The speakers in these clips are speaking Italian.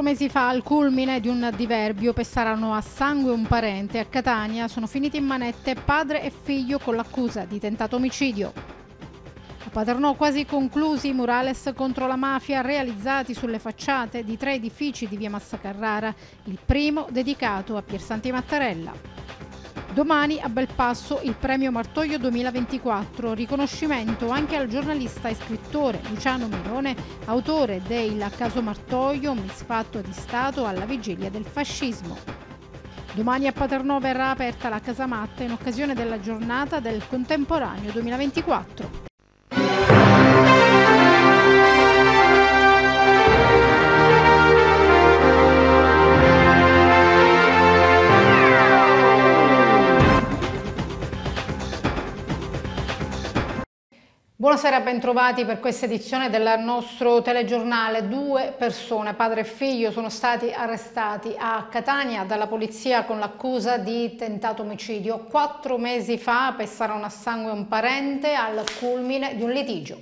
Quattro mesi fa, al culmine di un diverbio, pessarono a sangue un parente. A Catania sono finiti in manette padre e figlio con l'accusa di tentato omicidio. A Paternò quasi conclusi i murales contro la mafia realizzati sulle facciate di tre edifici di via Massa Carrara, il primo dedicato a Piersanti Mattarella. Domani a Belpasso il premio Martoglio 2024, riconoscimento anche al giornalista e scrittore Luciano Mirone, autore del Caso Martoglio, misfatto di Stato alla vigilia del fascismo. Domani a Paternò verrà aperta la Casa Matta in occasione della giornata del contemporaneo 2024. Buonasera, bentrovati per questa edizione del nostro telegiornale. Due persone, padre e figlio, sono stati arrestati a Catania dalla polizia con l'accusa di tentato omicidio. Quattro mesi fa pestarono a sangue un parente al culmine di un litigio.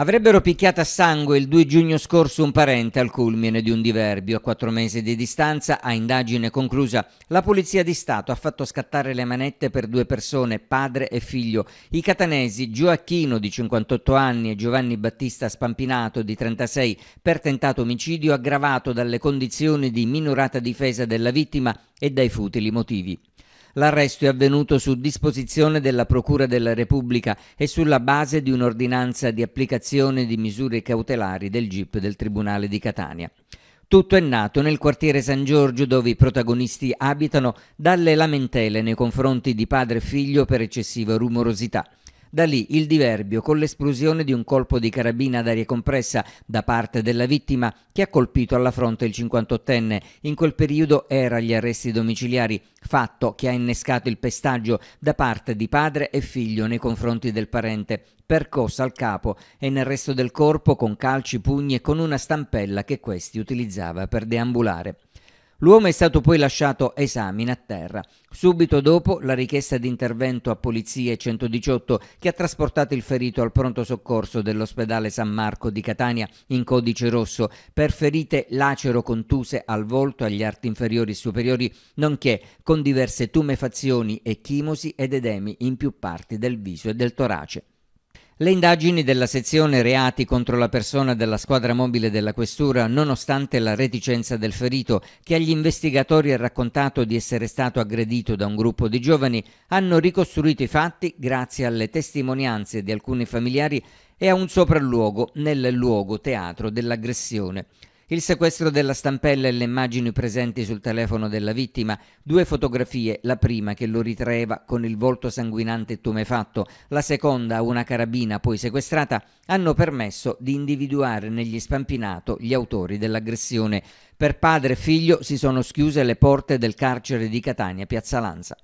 Avrebbero picchiato a sangue il 2 giugno scorso un parente al culmine di un diverbio. A quattro mesi di distanza, a indagine conclusa, la Polizia di Stato ha fatto scattare le manette per due persone, padre e figlio, i catanesi Gioacchino di 58 anni e Giovanni Battista Spampinato di 36 per tentato omicidio aggravato dalle condizioni di minorata difesa della vittima e dai futili motivi. L'arresto è avvenuto su disposizione della Procura della Repubblica e sulla base di un'ordinanza di applicazione di misure cautelari del GIP del Tribunale di Catania. Tutto è nato nel quartiere San Giorgio dove i protagonisti abitano dalle lamentele nei confronti di padre e figlio per eccessiva rumorosità. Da lì il diverbio con l'esplosione di un colpo di carabina ad aria compressa da parte della vittima che ha colpito alla fronte il 58enne. In quel periodo era agli arresti domiciliari, fatto che ha innescato il pestaggio da parte di padre e figlio nei confronti del parente, percossa al capo e nel resto del corpo con calci, pugni e con una stampella che questi utilizzava per deambulare. L'uomo è stato poi lasciato a esami a terra, subito dopo la richiesta di intervento a Polizia 118 che ha trasportato il ferito al pronto soccorso dell'ospedale San Marco di Catania in codice rosso per ferite lacero contuse al volto, agli arti inferiori e superiori, nonché con diverse tumefazioni e chimosi ed edemi in più parti del viso e del torace. Le indagini della sezione reati contro la persona della squadra mobile della Questura, nonostante la reticenza del ferito, che agli investigatori ha raccontato di essere stato aggredito da un gruppo di giovani, hanno ricostruito i fatti grazie alle testimonianze di alcuni familiari e a un sopralluogo nel luogo teatro dell'aggressione. Il sequestro della stampella e le immagini presenti sul telefono della vittima, due fotografie, la prima che lo ritraeva con il volto sanguinante e tumefatto, la seconda una carabina poi sequestrata, hanno permesso di individuare negli spampinato gli autori dell'aggressione. Per padre e figlio si sono schiuse le porte del carcere di Catania, Piazza Lanza.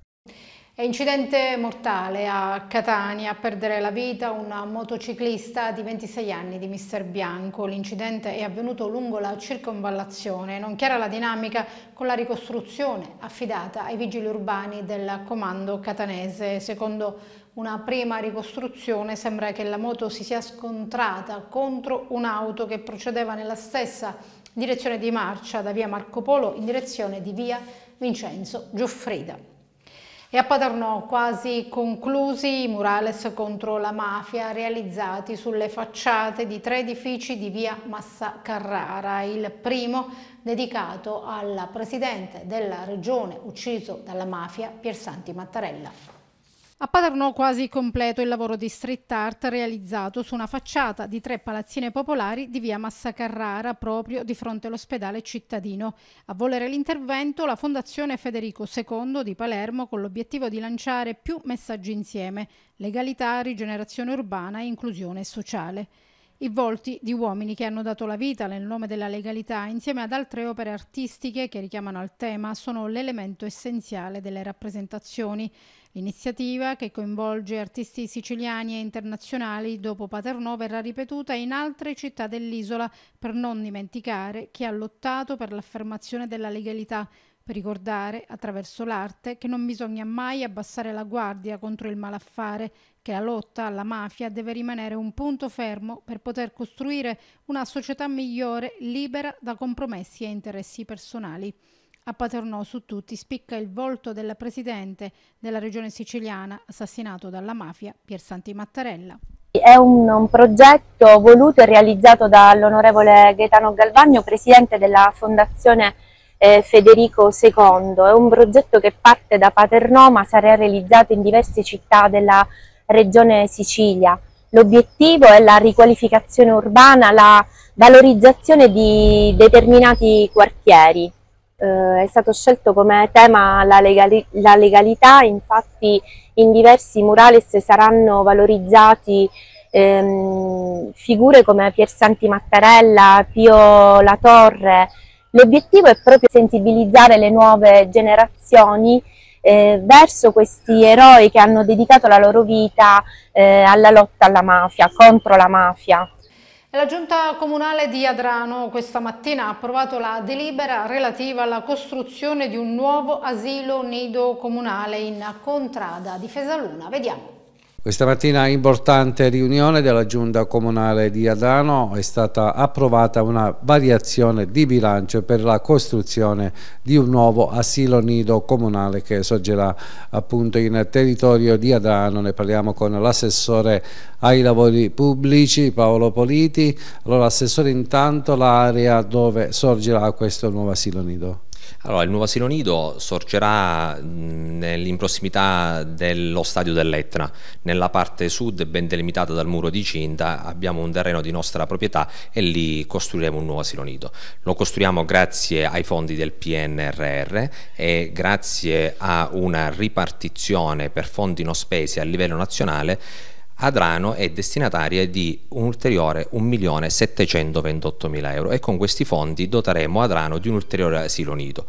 È incidente mortale a Catania, a perdere la vita un motociclista di 26 anni di Mister Bianco. L'incidente è avvenuto lungo la circonvallazione, non chiara la dinamica con la ricostruzione affidata ai vigili urbani del comando catanese. Secondo una prima ricostruzione sembra che la moto si sia scontrata contro un'auto che procedeva nella stessa direzione di marcia da via Marco Polo in direzione di via Vincenzo Giuffrida e a Paternò quasi conclusi i murales contro la mafia realizzati sulle facciate di tre edifici di via Massa Carrara, il primo dedicato al presidente della regione ucciso dalla mafia Piersanti Mattarella. A Paternò quasi completo il lavoro di street art realizzato su una facciata di tre palazzine popolari di via Massa Carrara, proprio di fronte all'ospedale cittadino. A volere l'intervento la Fondazione Federico II di Palermo con l'obiettivo di lanciare più messaggi insieme, legalità, rigenerazione urbana e inclusione sociale i volti di uomini che hanno dato la vita nel nome della legalità, insieme ad altre opere artistiche che richiamano al tema, sono l'elemento essenziale delle rappresentazioni. L'iniziativa, che coinvolge artisti siciliani e internazionali dopo Paternò, verrà ripetuta in altre città dell'isola per non dimenticare chi ha lottato per l'affermazione della legalità, per ricordare, attraverso l'arte, che non bisogna mai abbassare la guardia contro il malaffare, che la lotta alla mafia deve rimanere un punto fermo per poter costruire una società migliore, libera da compromessi e interessi personali. A Paternò su tutti spicca il volto del presidente della regione siciliana assassinato dalla mafia Pier Santi Mattarella. È un, un progetto voluto e realizzato dall'onorevole Gaetano Galvagno, presidente della fondazione eh, Federico II. È un progetto che parte da Paternò ma sarà realizzato in diverse città della regione Sicilia. L'obiettivo è la riqualificazione urbana, la valorizzazione di determinati quartieri. Eh, è stato scelto come tema la, legali la, legalità, infatti in diversi murales saranno valorizzati ehm, figure come Pier Santi Mattarella, Pio La Torre, L'obiettivo è proprio sensibilizzare le nuove generazioni eh, verso questi eroi che hanno dedicato la loro vita eh, alla lotta alla mafia, contro la mafia. La Giunta Comunale di Adrano questa mattina ha approvato la delibera relativa alla costruzione di un nuovo asilo nido comunale in Contrada di Fesaluna. Vediamo. Questa mattina importante riunione della Giunta Comunale di Adano è stata approvata una variazione di bilancio per la costruzione di un nuovo asilo nido comunale che sorgerà appunto in territorio di Adano. Ne parliamo con l'assessore ai lavori pubblici Paolo Politi. Allora assessore intanto l'area dove sorgerà questo nuovo asilo nido. Allora, il nuovo asilo nido sorgerà in prossimità dello stadio dell'Etna, nella parte sud ben delimitata dal muro di cinta, abbiamo un terreno di nostra proprietà e lì costruiremo un nuovo asilo nido. Lo costruiamo grazie ai fondi del PNRR e grazie a una ripartizione per fondi non spesi a livello nazionale Adrano è destinataria di un ulteriore 1.728.000 euro e con questi fondi doteremo Adrano di un ulteriore asilo nido.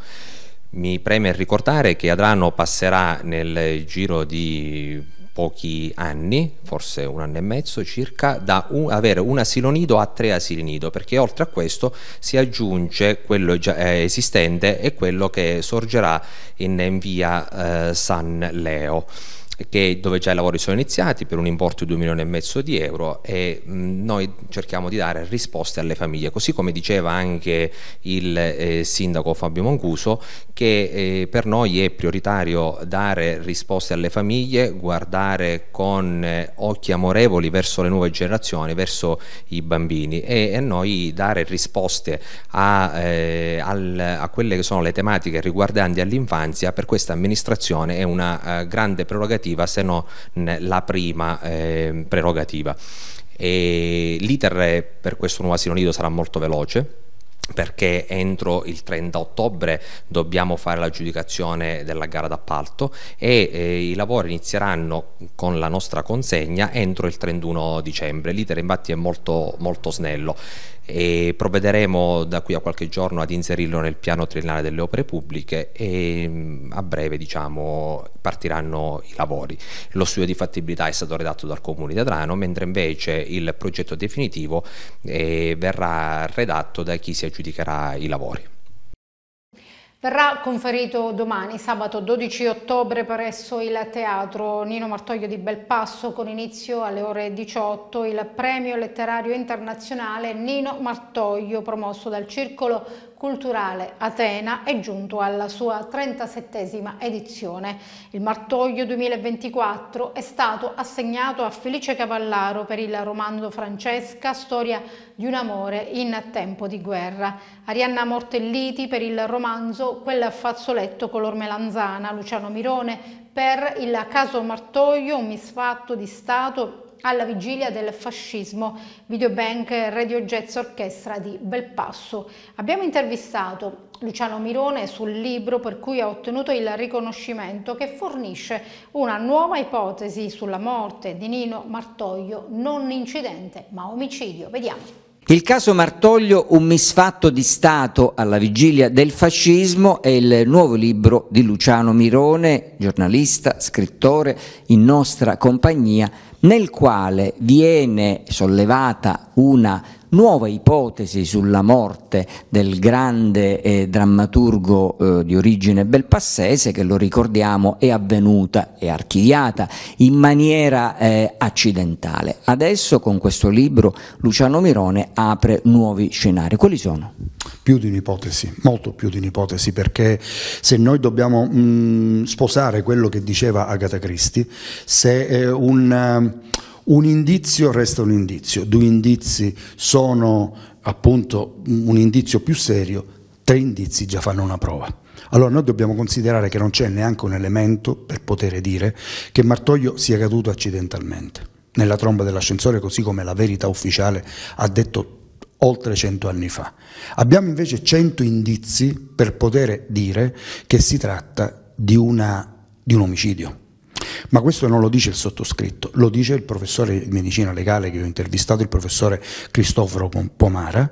Mi preme ricordare che Adrano passerà nel giro di pochi anni, forse un anno e mezzo circa, da un, avere un asilo nido a tre asili nido, perché oltre a questo si aggiunge quello già eh, esistente e quello che sorgerà in, in via eh, San Leo che, dove già i lavori sono iniziati per un importo di 2 milioni e mezzo di euro e mm, noi cerchiamo di dare risposte alle famiglie, così come diceva anche il eh, sindaco Fabio Mancuso, che eh, per noi è prioritario dare risposte alle famiglie, guardare con eh, occhi amorevoli verso le nuove generazioni, verso i bambini e, e noi dare risposte a, eh, al, a, quelle che sono le tematiche riguardanti all'infanzia per questa amministrazione è una eh, grande prerogativa prerogativa se non la prima eh, prerogativa. l'iter per questo nuovo asilo nido sarà molto veloce perché entro il 30 ottobre dobbiamo fare l'aggiudicazione della gara d'appalto e eh, i lavori inizieranno con la nostra consegna entro il 31 dicembre. L'iter infatti è molto, molto snello e provvederemo da qui a qualche giorno ad inserirlo nel piano triennale delle opere pubbliche e mm, a breve diciamo, partiranno i lavori. Lo studio di fattibilità è stato redatto dal Comune di Adrano, mentre invece il progetto definitivo eh, verrà redatto da chi si aggiudicherà i lavori. Verrà conferito domani, sabato 12 ottobre, presso il Teatro Nino Martoglio di Belpasso, con inizio alle ore 18, il Premio Letterario Internazionale Nino Martoglio, promosso dal Circolo culturale Atena è giunto alla sua 37esima edizione. Il Martoglio 2024 è stato assegnato a Felice Cavallaro per il romanzo Francesca, storia di un amore in tempo di guerra. Arianna Mortelliti per il romanzo Quel fazzoletto color melanzana, Luciano Mirone per il caso Martoglio, un misfatto di Stato alla vigilia del fascismo, videobank Radio Jazz Orchestra di Belpasso. Abbiamo intervistato Luciano Mirone sul libro per cui ha ottenuto il riconoscimento che fornisce una nuova ipotesi sulla morte di Nino Martoglio, non incidente ma omicidio. Vediamo. Il caso Martoglio, un misfatto di Stato alla vigilia del fascismo, è il nuovo libro di Luciano Mirone, giornalista, scrittore, in nostra compagnia nel quale viene sollevata una nuova ipotesi sulla morte del grande eh, drammaturgo eh, di origine belpassese che lo ricordiamo è avvenuta e archiviata in maniera eh, accidentale. Adesso con questo libro Luciano Mirone apre nuovi scenari. Quali sono? Più di un'ipotesi, molto più di un'ipotesi, perché se noi dobbiamo mh, mm, sposare quello che diceva Agatha Christie, se eh, un un indizio resta un indizio, due indizi sono appunto un indizio più serio, tre indizi già fanno una prova. Allora noi dobbiamo considerare che non c'è neanche un elemento per poter dire che Martoglio sia caduto accidentalmente nella tromba dell'ascensore, così come la verità ufficiale ha detto oltre cento anni fa. Abbiamo invece cento indizi per poter dire che si tratta di, una, di un omicidio ma questo non lo dice il sottoscritto, lo dice il professore di medicina legale che ho intervistato, il professore Cristoforo Pomara,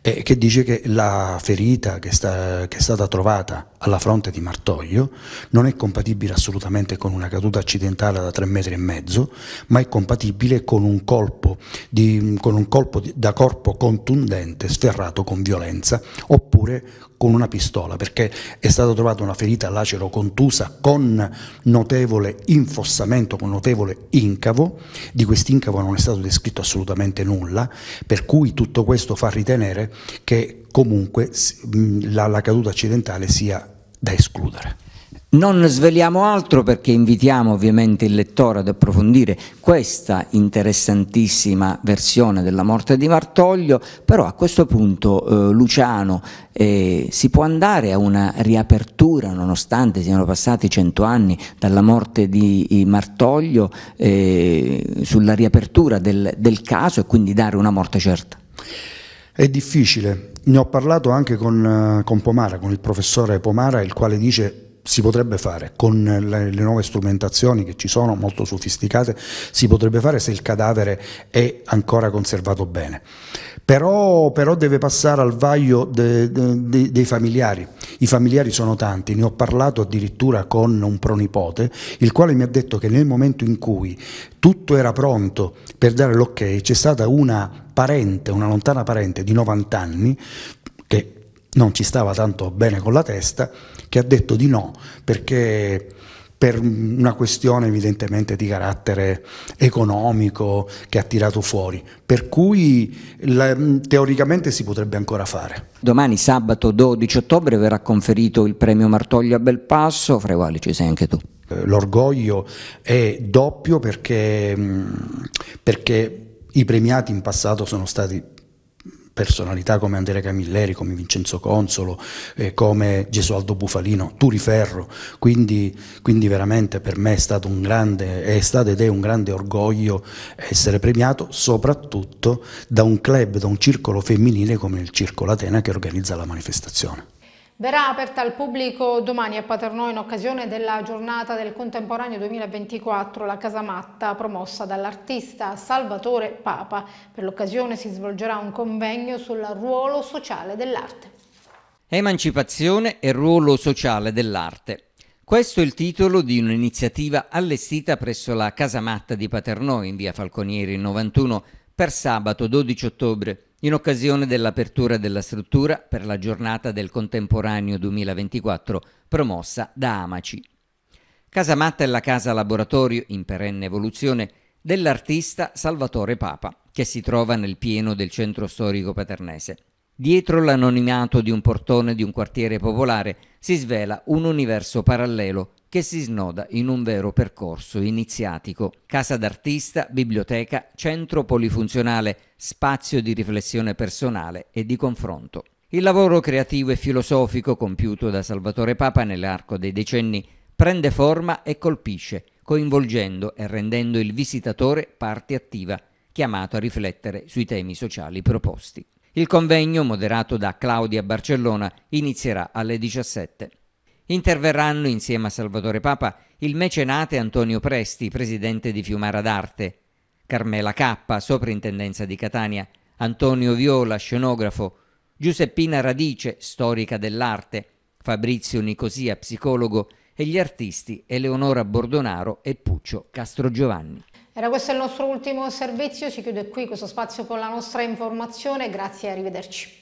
eh, che dice che la ferita che, sta, che è stata trovata alla fronte di Martoglio, non è compatibile assolutamente con una caduta accidentale da tre metri e mezzo, ma è compatibile con un colpo, di, con un colpo di, da corpo contundente, sferrato con violenza, oppure con una pistola, perché è stata trovata una ferita lacero contusa con notevole infossamento, con notevole incavo, di quest'incavo non è stato descritto assolutamente nulla, per cui tutto questo fa ritenere che comunque la, la caduta accidentale sia da escludere. Non sveliamo altro perché invitiamo ovviamente il lettore ad approfondire questa interessantissima versione della morte di Martoglio, però a questo punto eh, Luciano eh, si può andare a una riapertura nonostante siano passati cento anni dalla morte di Martoglio eh, eh, sulla riapertura del, del caso e quindi dare una morte certa? È difficile, ne ho parlato anche con, eh, con Pomara, con il professore Pomara, il quale dice si potrebbe fare con le, le, nuove strumentazioni che ci sono, molto sofisticate, si potrebbe fare se il cadavere è ancora conservato bene però, però deve passare al vaglio de, de, de, dei familiari. I familiari sono tanti, ne ho parlato addirittura con un pronipote, il quale mi ha detto che nel momento in cui tutto era pronto per dare l'ok, c'è stata una parente, una lontana parente di 90 anni, che non ci stava tanto bene con la testa, che ha detto di no perché per una questione evidentemente di carattere economico che ha tirato fuori, per cui la, mm, teoricamente si potrebbe ancora fare. Domani sabato 12 ottobre verrà conferito il premio Martoglio a Belpasso, fra i quali ci sei anche tu. Eh, l'orgoglio è doppio perché, mm, perché i premiati in passato sono stati personalità come Andrea Camilleri, come Vincenzo Consolo, eh, come Gesualdo Bufalino, Turiferro, quindi, quindi veramente per me è stato, un grande, è stato ed è un grande orgoglio essere premiato soprattutto da un club, da un circolo femminile come il Circolo Atena che organizza la manifestazione verrà aperta al pubblico domani a Paternò in occasione della giornata del contemporaneo 2024 la Casa Matta promossa dall'artista Salvatore Papa. Per l'occasione si svolgerà un convegno sul ruolo sociale dell'arte. Emancipazione e ruolo sociale dell'arte. Questo è il titolo di un'iniziativa allestita presso la Casa Matta di Paternò in via Falconieri 91 per sabato 12 ottobre in occasione dell'apertura della struttura per la giornata del contemporaneo 2024 promossa da Amaci. Casa Matta è la casa laboratorio in perenne evoluzione dell'artista Salvatore Papa, che si trova nel pieno del centro storico paternese. Dietro l'anonimato di un portone di un quartiere popolare si svela un universo parallelo che si snoda in un vero percorso iniziatico. Casa d'artista, biblioteca, centro polifunzionale, spazio di riflessione personale e di confronto. Il lavoro creativo e filosofico compiuto da Salvatore Papa nell'arco dei decenni prende forma e colpisce, coinvolgendo e rendendo il visitatore parte attiva, chiamato a riflettere sui temi sociali proposti. Il convegno, moderato da Claudia Barcellona, inizierà alle 17. Interverranno insieme a Salvatore Papa il mecenate Antonio Presti, presidente di Fiumara d'Arte, Carmela Cappa, soprintendenza di Catania, Antonio Viola, scenografo, Giuseppina Radice, storica dell'arte, Fabrizio Nicosia, psicologo, e gli artisti Eleonora Bordonaro e Puccio Castrogiovanni. Era questo il nostro ultimo servizio, si chiude qui questo spazio con la nostra informazione, grazie e arrivederci.